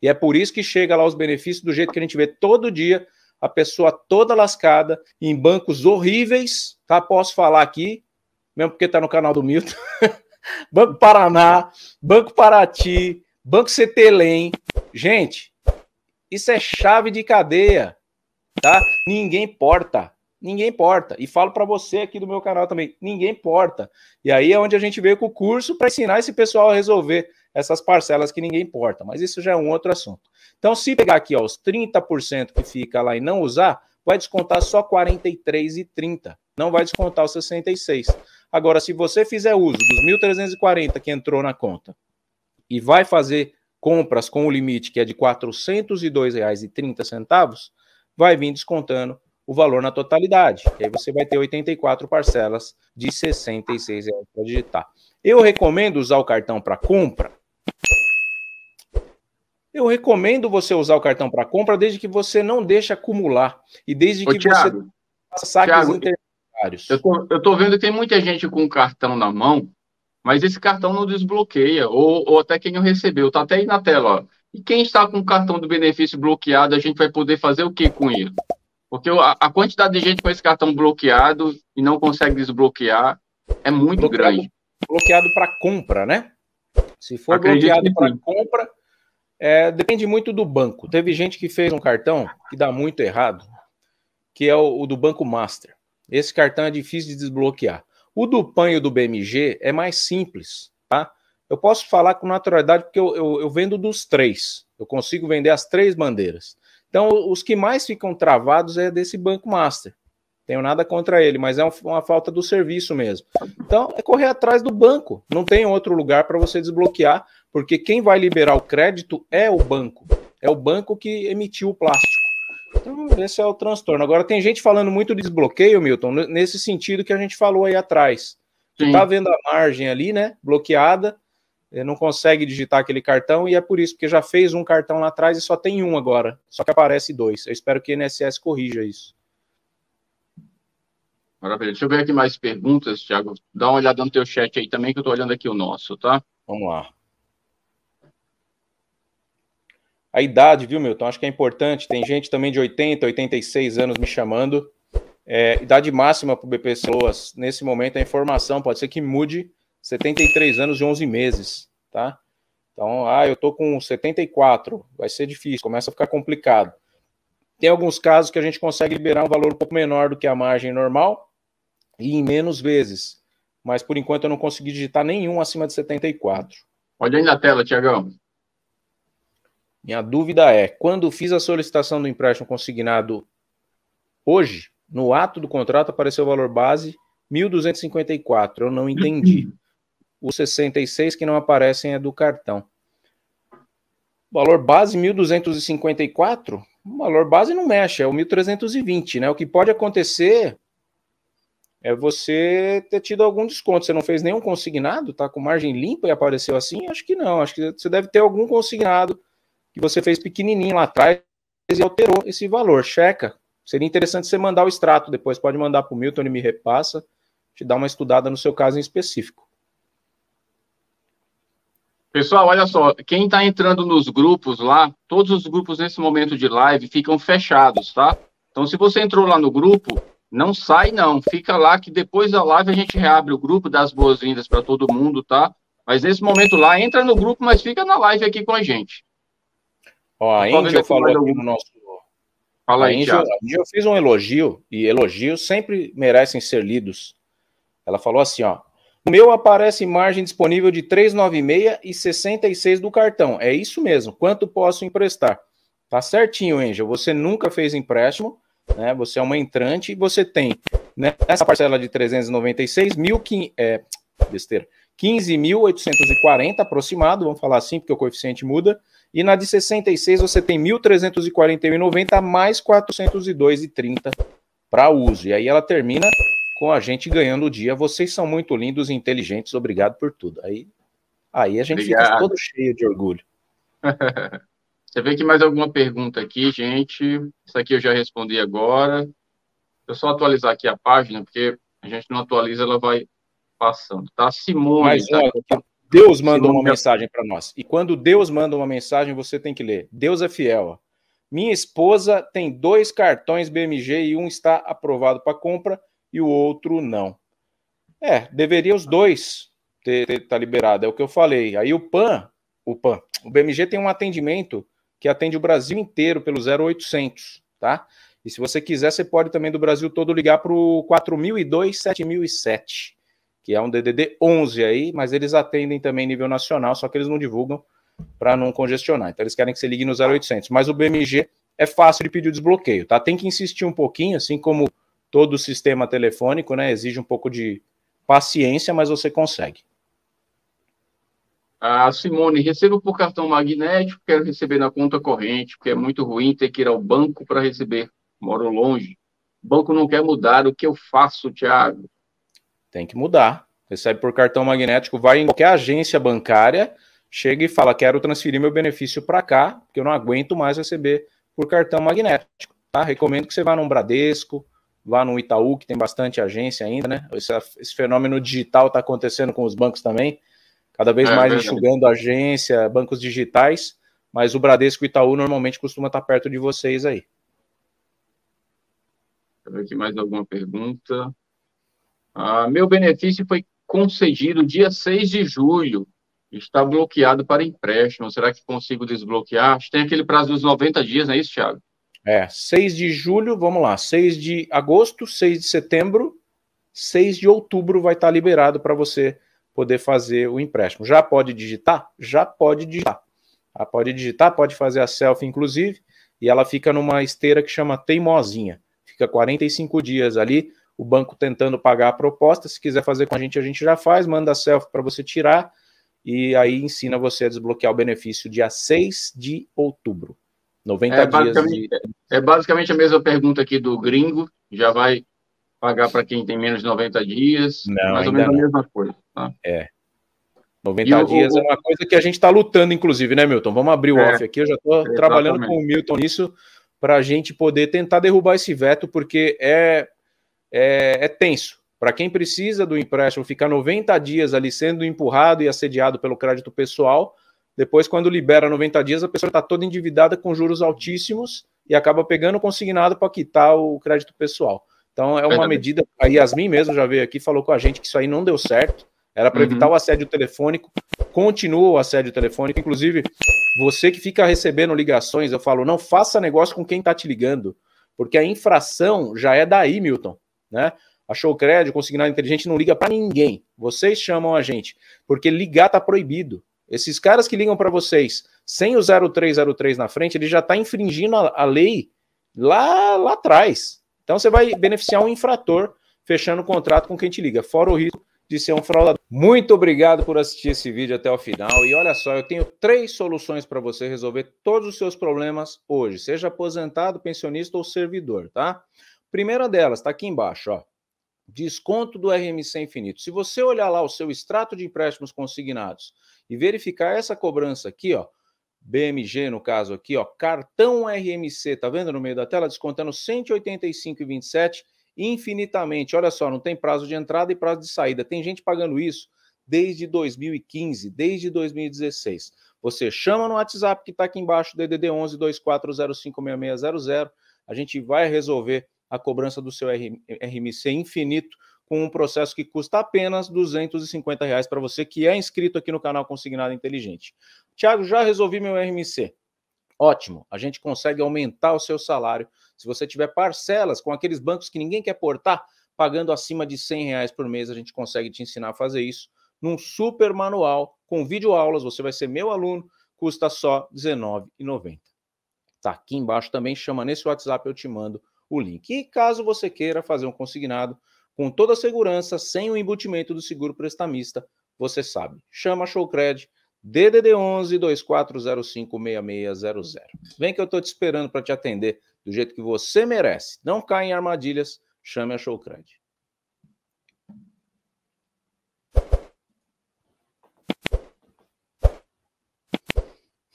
E é por isso que chega lá os benefícios do jeito que a gente vê todo dia, a pessoa toda lascada, em bancos horríveis, tá? Posso falar aqui, mesmo porque tá no canal do Milton. Banco Paraná, Banco Paraty, Banco CTLEM. Gente, isso é chave de cadeia, tá? Ninguém porta. Ninguém importa. E falo para você aqui do meu canal também, ninguém importa. E aí é onde a gente veio com o curso para ensinar esse pessoal a resolver essas parcelas que ninguém importa, mas isso já é um outro assunto. Então, se pegar aqui ó, os 30% que fica lá e não usar, vai descontar só 43,30, não vai descontar os 66. Agora, se você fizer uso dos 1.340 que entrou na conta e vai fazer compras com o limite que é de R$ 402,30, vai vir descontando o valor na totalidade. E aí você vai ter 84 parcelas de R$ 66 para digitar. Eu recomendo usar o cartão para compra eu recomendo você usar o cartão para compra desde que você não deixe acumular e desde Ô, que Thiago, você faça saques intermediários. Eu tô, eu tô vendo que tem muita gente com o cartão na mão, mas esse cartão não desbloqueia, ou, ou até quem não recebeu, tá até aí na tela. Ó. E quem está com o cartão do benefício bloqueado, a gente vai poder fazer o que com ele? Porque a, a quantidade de gente com esse cartão bloqueado e não consegue desbloquear é muito bloqueado, grande. Bloqueado para compra, né? Se for Acredito bloqueado para compra, é, depende muito do banco. Teve gente que fez um cartão que dá muito errado, que é o, o do Banco Master. Esse cartão é difícil de desbloquear. O do PAN e do BMG é mais simples, tá? Eu posso falar com naturalidade porque eu, eu, eu vendo dos três. Eu consigo vender as três bandeiras. Então, os que mais ficam travados é desse Banco Master. Tenho nada contra ele, mas é uma falta do serviço mesmo. Então, é correr atrás do banco. Não tem outro lugar para você desbloquear, porque quem vai liberar o crédito é o banco. É o banco que emitiu o plástico. Então, esse é o transtorno. Agora, tem gente falando muito de desbloqueio, Milton, nesse sentido que a gente falou aí atrás. Você está tá vendo a margem ali, né? Bloqueada, eh, não consegue digitar aquele cartão e é por isso, porque já fez um cartão lá atrás e só tem um agora. Só que aparece dois. Eu espero que o INSS corrija isso. Maravilha. Deixa eu ver aqui mais perguntas, Thiago. Dá uma olhada no teu chat aí também, que eu estou olhando aqui o nosso, tá? Vamos lá. A idade, viu, Milton? Acho que é importante. Tem gente também de 80, 86 anos me chamando. É, idade máxima para o BP Pessoas, nesse momento, a é informação pode ser que mude 73 anos e 11 meses, tá? Então, ah, eu tô com 74, vai ser difícil, começa a ficar complicado. Tem alguns casos que a gente consegue liberar um valor um pouco menor do que a margem normal, e em menos vezes. Mas por enquanto eu não consegui digitar nenhum acima de 74. Olha aí na tela, Tiagão. Minha dúvida é: quando fiz a solicitação do empréstimo consignado hoje, no ato do contrato apareceu o valor base 1.254. Eu não entendi. Os 66 que não aparecem é do cartão. Valor base 1.254? O valor base não mexe, é o 1.320, né? O que pode acontecer é você ter tido algum desconto. Você não fez nenhum consignado, tá com margem limpa e apareceu assim? Acho que não. Acho que você deve ter algum consignado que você fez pequenininho lá atrás e alterou esse valor. Checa. Seria interessante você mandar o extrato depois. Pode mandar para o Milton, e me repassa. Te dá uma estudada no seu caso em específico. Pessoal, olha só, quem está entrando nos grupos lá, todos os grupos nesse momento de live ficam fechados, tá? Então, se você entrou lá no grupo, não sai, não. Fica lá que depois da live a gente reabre o grupo, dá as boas-vindas para todo mundo, tá? Mas nesse momento lá, entra no grupo, mas fica na live aqui com a gente. Ó, a tá Angel falou aqui no nosso. Fala aí, Angel, Angel fez um elogio, e elogios sempre merecem ser lidos. Ela falou assim, ó. O meu aparece margem disponível de 396 e 66 do cartão. É isso mesmo. Quanto posso emprestar? Tá certinho, Angel. Você nunca fez empréstimo né? Você é uma entrante e você tem nessa né, parcela de 396 mil é 15.840 aproximado, vamos falar assim, porque o coeficiente muda. E na de 66 você tem 1.341,90 mais 402,30 para uso. E aí ela termina com a gente ganhando o dia. Vocês são muito lindos e inteligentes, obrigado por tudo. Aí, aí a gente fica todo cheio de orgulho. Você vê que mais alguma pergunta aqui, gente? Isso aqui eu já respondi agora. Deixa eu só atualizar aqui a página, porque a gente não atualiza, ela vai passando, tá? Simone. Mas, tá? Deus manda Simone... uma mensagem para nós. E quando Deus manda uma mensagem, você tem que ler. Deus é fiel. Minha esposa tem dois cartões BMG e um está aprovado para compra e o outro não. É, deveria os dois ter, ter tá liberado, é o que eu falei. Aí o PAN, o PAN, o BMG tem um atendimento que atende o Brasil inteiro pelo 0800, tá? E se você quiser, você pode também do Brasil todo ligar para o 4002 7007, que é um DDD 11 aí, mas eles atendem também nível nacional, só que eles não divulgam para não congestionar. Então eles querem que você ligue no 0800, mas o BMG é fácil de pedir o desbloqueio, tá? Tem que insistir um pouquinho, assim como todo o sistema telefônico, né? Exige um pouco de paciência, mas você consegue. A Simone, recebo por cartão magnético, quero receber na conta corrente, porque é muito ruim ter que ir ao banco para receber. Moro longe. O banco não quer mudar. O que eu faço, Tiago? Tem que mudar. Recebe por cartão magnético, vai em qualquer agência bancária, chega e fala: quero transferir meu benefício para cá, porque eu não aguento mais receber por cartão magnético. Tá? Recomendo que você vá num Bradesco, vá no Itaú, que tem bastante agência ainda, né? Esse, esse fenômeno digital está acontecendo com os bancos também. Cada vez é, mais enxugando agência, bancos digitais, mas o Bradesco e Itaú normalmente costuma estar perto de vocês aí. Deixa eu ver aqui mais alguma pergunta. Ah, meu benefício foi concedido dia 6 de julho. Está bloqueado para empréstimo. Será que consigo desbloquear? Tem aquele prazo dos 90 dias, não é isso, Thiago? É, 6 de julho, vamos lá, 6 de agosto, 6 de setembro, 6 de outubro vai estar liberado para você poder fazer o empréstimo. Já pode digitar? Já pode digitar. pode digitar, pode fazer a selfie, inclusive, e ela fica numa esteira que chama teimosinha. Fica 45 dias ali, o banco tentando pagar a proposta. Se quiser fazer com a gente, a gente já faz, manda a selfie para você tirar, e aí ensina você a desbloquear o benefício dia 6 de outubro. 90 é, dias. De... É basicamente a mesma pergunta aqui do gringo, já vai pagar para quem tem menos de 90 dias, não, mais ou menos não. a mesma coisa. Tá? É. 90 e dias o, o... é uma coisa que a gente está lutando, inclusive, né, Milton? Vamos abrir o é, off aqui. Eu já estou trabalhando com o Milton nisso para a gente poder tentar derrubar esse veto, porque é, é, é tenso. Para quem precisa do empréstimo ficar 90 dias ali sendo empurrado e assediado pelo crédito pessoal, depois, quando libera 90 dias, a pessoa está toda endividada com juros altíssimos e acaba pegando consignado para quitar o crédito pessoal. Então, é uma medida. A Yasmin mesmo já veio aqui falou com a gente que isso aí não deu certo era para uhum. evitar o assédio telefônico. Continua o assédio telefônico. Inclusive, você que fica recebendo ligações, eu falo, não faça negócio com quem está te ligando, porque a infração já é daí, Milton, né? Achou crédito, consignado inteligente, não liga para ninguém. Vocês chamam a gente, porque ligar está proibido. Esses caras que ligam para vocês sem o 0303 na frente, ele já está infringindo a, a lei lá, lá atrás. Então você vai beneficiar um infrator fechando o contrato com quem te liga, fora o risco de ser um fraudador. Muito obrigado por assistir esse vídeo até o final. E olha só, eu tenho três soluções para você resolver todos os seus problemas hoje, seja aposentado, pensionista ou servidor, tá? Primeira delas, está aqui embaixo, ó. Desconto do RMC Infinito. Se você olhar lá o seu extrato de empréstimos consignados e verificar essa cobrança aqui, ó, BMG no caso aqui, ó, cartão RMC, tá vendo no meio da tela, descontando 185,27 infinitamente. Olha só, não tem prazo de entrada e prazo de saída. Tem gente pagando isso desde 2015, desde 2016. Você chama no WhatsApp que está aqui embaixo, DDD 11 24056600. A gente vai resolver a cobrança do seu RMC infinito com um processo que custa apenas 250 reais para você que é inscrito aqui no canal Consignado Inteligente. Tiago, já resolvi meu RMC. Ótimo, a gente consegue aumentar o seu salário. Se você tiver parcelas com aqueles bancos que ninguém quer portar, pagando acima de 100 reais por mês, a gente consegue te ensinar a fazer isso num super manual com vídeo aulas. Você vai ser meu aluno, custa só R$19,90. Tá aqui embaixo também, chama nesse WhatsApp, eu te mando o link. E caso você queira fazer um consignado com toda a segurança, sem o embutimento do seguro prestamista, você sabe, chama a Showcred DDD 11 2405 6600. Vem que eu estou te esperando para te atender do jeito que você merece. Não caia em armadilhas, chame a Showcred.